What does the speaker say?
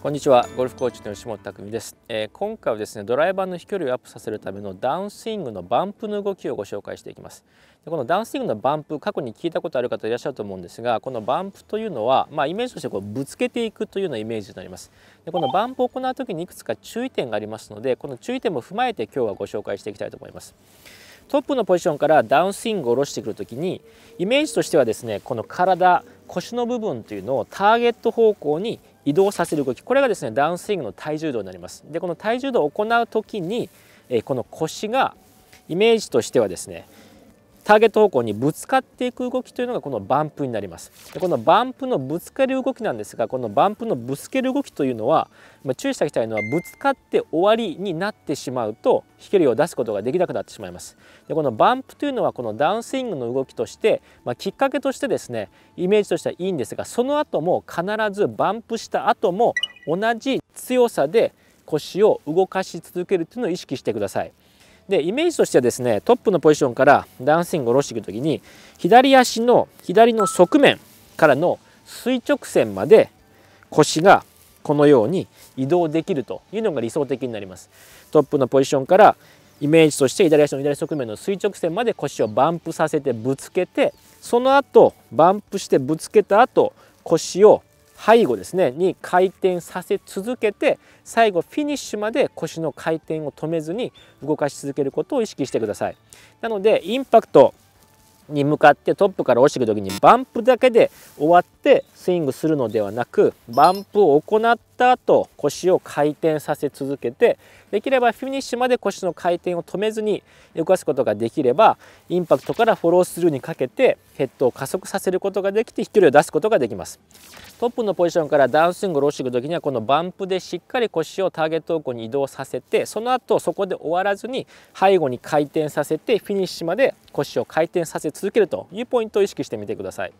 こんにちはゴルフコーチの吉本匠です、えー、今回はですねドライバーの飛距離をアップさせるためのダウンスイングのバンプの動きをご紹介していきますでこのダウンスイングのバンプ過去に聞いたことある方いらっしゃると思うんですがこのバンプというのはまあ、イメージとしてこうぶつけていくというようなイメージになりますでこのバンプを行う時にいくつか注意点がありますのでこの注意点も踏まえて今日はご紹介していきたいと思いますトップのポジションからダウンスイングを下ろしてくるときにイメージとしてはですねこの体腰の部分というのをターゲット方向に移動させる動きこれがですねダウンスイングの体重度になりますでこの体重度を行う時にこの腰がイメージとしてはですねターゲット方向にぶつかっていく動きというのがこのバンプになりますでこのバンプのぶつかる動きなんですがこのバンプのぶつける動きというのは、まあ、注意しておきたいのはぶつかって終わりになってしまうと飛距離を出すことができなくなってしまいますでこのバンプというのはこのダウンスイングの動きとして、まあ、きっかけとしてですねイメージとしてはいいんですがその後も必ずバンプした後も同じ強さで腰を動かし続けるというのを意識してください。でイメージとしてはですねトップのポジションからダンスイングを下ろしていく時に左足の左の側面からの垂直線まで腰がこのように移動できるというのが理想的になります。トップのポジションからイメージとして左足の左側面の垂直線まで腰をバンプさせてぶつけてその後バンプしてぶつけた後腰を背後ですねに回転させ続けて最後フィニッシュまで腰の回転を止めずに動かし続けることを意識してくださいなのでインパクトに向かってトップから落ちてく時にバンプだけで終わってスイングするのではなくバンプを行っった後腰を回転させ続けてできればフィニッシュまで腰の回転を止めずに動かすことができればインパクトからフォロースルーにかけてヘッドを加速させることができて飛距離を出すことができますトップのポジションからダウンスイングローシングの時にはこのバンプでしっかり腰をターゲット方向に移動させてその後そこで終わらずに背後に回転させてフィニッシュまで腰を回転させ続けるというポイントを意識してみてください。